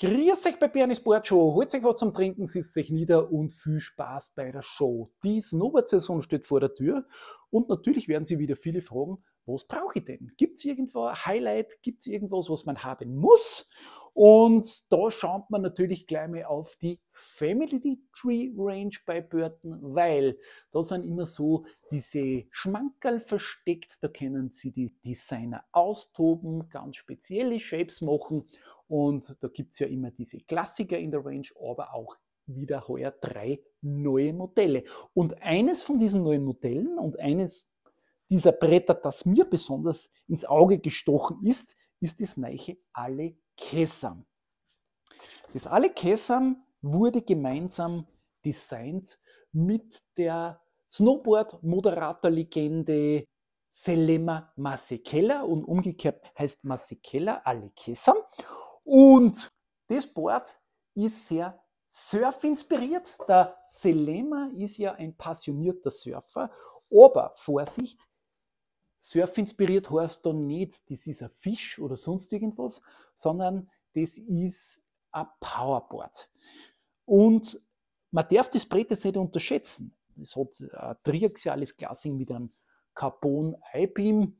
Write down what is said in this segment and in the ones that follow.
Grüß euch bei Bernie Sport Show. Holt euch was zum Trinken, sitzt euch nieder und viel Spaß bei der Show. Die Snowboard-Saison steht vor der Tür und natürlich werden Sie wieder viele fragen, was brauche ich denn? Gibt es irgendwo ein Highlight? Gibt es irgendwas, was man haben muss? Und da schaut man natürlich gleich mal auf die Family Tree Range bei Burton, weil da sind immer so diese Schmankerl versteckt, da können sie die Designer austoben, ganz spezielle Shapes machen und da gibt es ja immer diese Klassiker in der Range, aber auch wieder heuer drei neue Modelle. Und eines von diesen neuen Modellen und eines dieser Bretter, das mir besonders ins Auge gestochen ist, ist das neue Alle Kesam. Das alle Kesam wurde gemeinsam designt mit der Snowboard-Moderator-Legende Selema Masekela und umgekehrt heißt Masekela Ali Kesam. Und das Board ist sehr Surf inspiriert. Der Selema ist ja ein passionierter Surfer. Aber Vorsicht, Surf inspiriert heißt dann nicht, das ist ein Fisch oder sonst irgendwas, sondern das ist ein Powerboard. Und man darf das Brett jetzt nicht unterschätzen. Es hat ein triaxiales Glassing mit einem Carbon-I-Beam,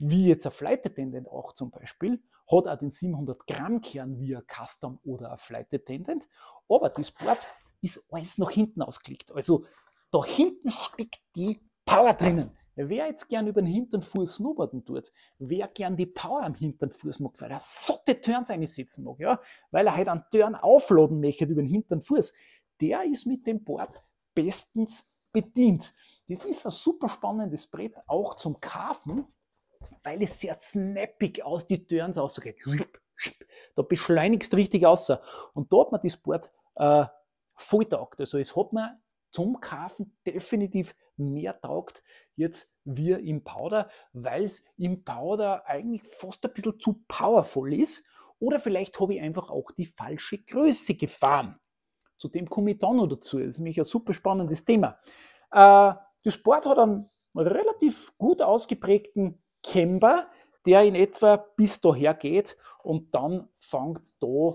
wie jetzt ein Flight Attendant auch zum Beispiel, hat auch den 700 Gramm Kern wie ein Custom oder ein Flight Attendant, aber das Board ist alles nach hinten ausgelegt. Also da hinten steckt die Power drinnen. Wer jetzt gern über den hinteren Fuß snowboarden tut, wer gern die Power am hinteren Fuß mag, weil er sotte Turns einsetzen mag, ja, weil er halt einen Turn aufladen möchte über den hinteren Fuß, der ist mit dem Board bestens bedient. Das ist ein super spannendes Brett, auch zum Kaufen, weil es sehr snappig aus die Turns ausgeht. Da beschleunigst richtig außer. Und da hat man das Board äh, voll taugt. Also es hat man zum Kaufen definitiv mehr taugt jetzt wir im Powder, weil es im Powder eigentlich fast ein bisschen zu powerful ist. Oder vielleicht habe ich einfach auch die falsche Größe gefahren. Zu dem komme ich dann noch dazu. Das ist nämlich ein super spannendes Thema. Äh, der Sport hat einen relativ gut ausgeprägten Camber, der in etwa bis daher geht und dann fängt da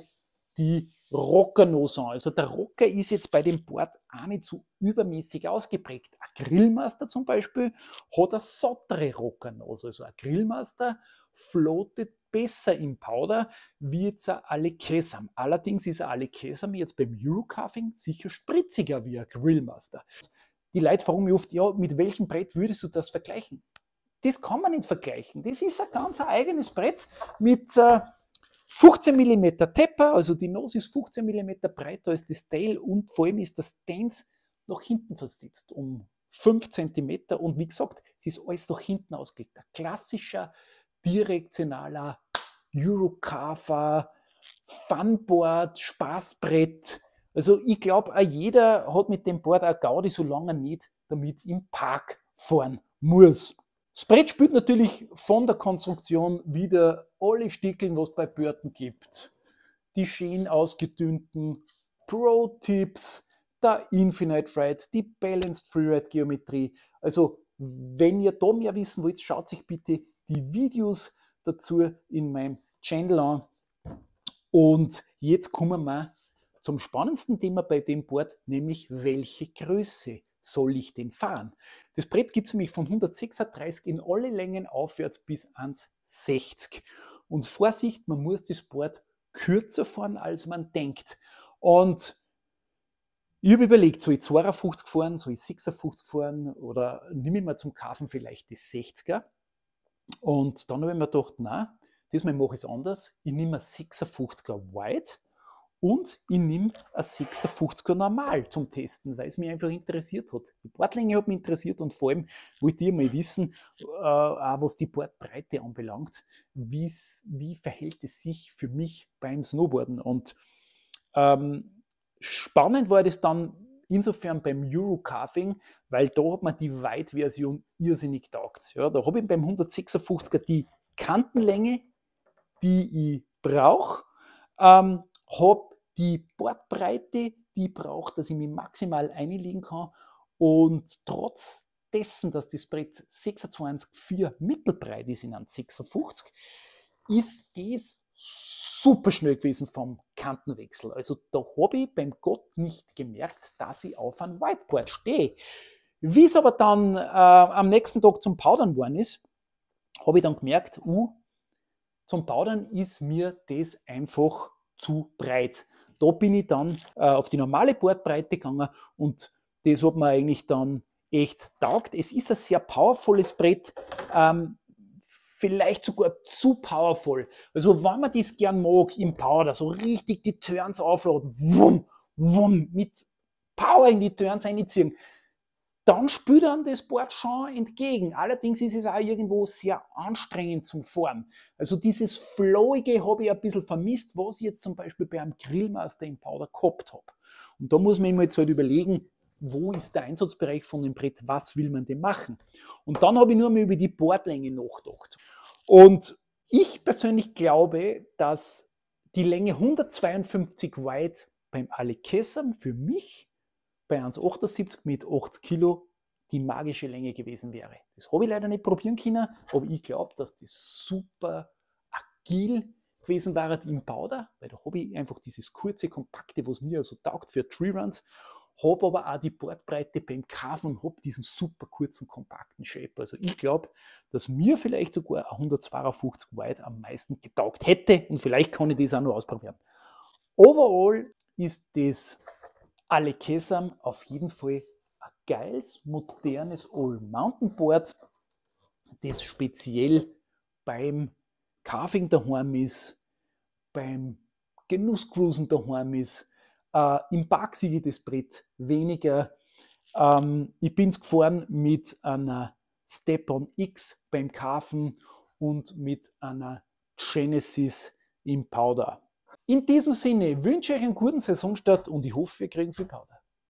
die Rocker noch Also der Rocker ist jetzt bei dem Board auch nicht so übermäßig ausgeprägt. Ein Grillmaster zum Beispiel hat eine sattere Rockernose. Also ein Grillmaster floatet besser im Powder wie jetzt ein Alekesam. Allerdings ist ein Alekesam jetzt beim Eurocuffing sicher spritziger wie ein Grillmaster. Die Leute fragen mich oft, ja, mit welchem Brett würdest du das vergleichen? Das kann man nicht vergleichen. Das ist ein ganz eigenes Brett mit... Äh, 15 mm Tepper, also die Nose ist 15 mm breiter als das Tail und vor allem ist das Dance nach hinten versetzt um 5 cm und wie gesagt, es ist alles nach hinten ausgelegt. Ein klassischer direktionaler Eurocarver, Funboard, Spaßbrett. Also ich glaube, jeder hat mit dem Board auch Gaudi, solange er nicht damit im Park fahren muss. Das Brett spielt natürlich von der Konstruktion wieder alle Stickeln, was es bei Börten gibt. Die schön ausgedünnten Pro-Tipps, der Infinite Ride, die Balanced Freeride Geometrie. Also, wenn ihr da mehr wissen wollt, schaut sich bitte die Videos dazu in meinem Channel an. Und jetzt kommen wir zum spannendsten Thema bei dem Board, nämlich welche Größe soll ich denn fahren? Das Brett gibt es nämlich von 136 in alle Längen aufwärts bis 160. Und Vorsicht, man muss das Board kürzer fahren, als man denkt. Und ich habe überlegt, soll ich 52 fahren, soll ich 56 fahren oder nehme ich mal zum Kaufen vielleicht die 60er. Und dann habe ich mir gedacht, nein, diesmal mache ich es anders. Ich nehme 56er Wide und ich nehme ein 56er normal zum Testen, weil es mich einfach interessiert hat. Die Bordlänge hat mich interessiert und vor allem wollte ich mal wissen, äh, auch was die Bordbreite anbelangt, wie verhält es sich für mich beim Snowboarden. Und ähm, spannend war das dann insofern beim Eurocarving, weil da hat man die Weitversion irrsinnig taugt. Ja, da habe ich beim 156er die Kantenlänge, die ich brauche, ähm, habe die Bordbreite, die braucht, dass ich mich maximal einlegen kann. Und trotz dessen, dass das Brett 26,4 mittelbreit ist in einem 56, ist das super schnell gewesen vom Kantenwechsel. Also da habe ich beim Gott nicht gemerkt, dass ich auf einem Whiteboard stehe. Wie es aber dann äh, am nächsten Tag zum Powdern worden ist, habe ich dann gemerkt, uh, zum Powdern ist mir das einfach zu breit. Da bin ich dann äh, auf die normale Bordbreite gegangen und das hat mir eigentlich dann echt taugt. Es ist ein sehr powervolles Brett, ähm, vielleicht sogar zu powerful. Also wenn man das gern mag im Powder, so richtig die Turns aufladen, wumm, wumm, mit Power in die Turns einziehen, dann spürt einem das Board schon entgegen. Allerdings ist es auch irgendwo sehr anstrengend zum Fahren. Also dieses Flowige habe ich ein bisschen vermisst, was ich jetzt zum Beispiel beim einem Grillmaster im Powder gehabt habe. Und da muss man immer jetzt halt überlegen, wo ist der Einsatzbereich von dem Brett, was will man denn machen? Und dann habe ich nur mal über die Bordlänge nachgedacht. Und ich persönlich glaube, dass die Länge 152 weit beim Alikessam für mich bei 1,78 mit 80 Kilo die magische Länge gewesen wäre. Das habe ich leider nicht probieren können, aber ich glaube, dass das super agil gewesen wäre, im Powder, weil da habe ich einfach dieses kurze, kompakte, was mir so also taugt für Tree Runs, habe aber auch die Bordbreite beim Carven und habe diesen super kurzen, kompakten Shape. Also ich glaube, dass mir vielleicht sogar 152 Wide am meisten getaugt hätte und vielleicht kann ich das auch noch ausprobieren. Overall ist das alle Kesam auf jeden Fall ein geiles, modernes All-Mountain-Board, das speziell beim Carving daheim ist, beim Genusscruisen daheim ist. Äh, Im Park sehe ich das Brett weniger. Ähm, ich bin es gefahren mit einer Step-on X beim Carven und mit einer Genesis im Powder. In diesem Sinne wünsche ich einen guten Saisonstart und ich hoffe, wir kriegen viel Powder.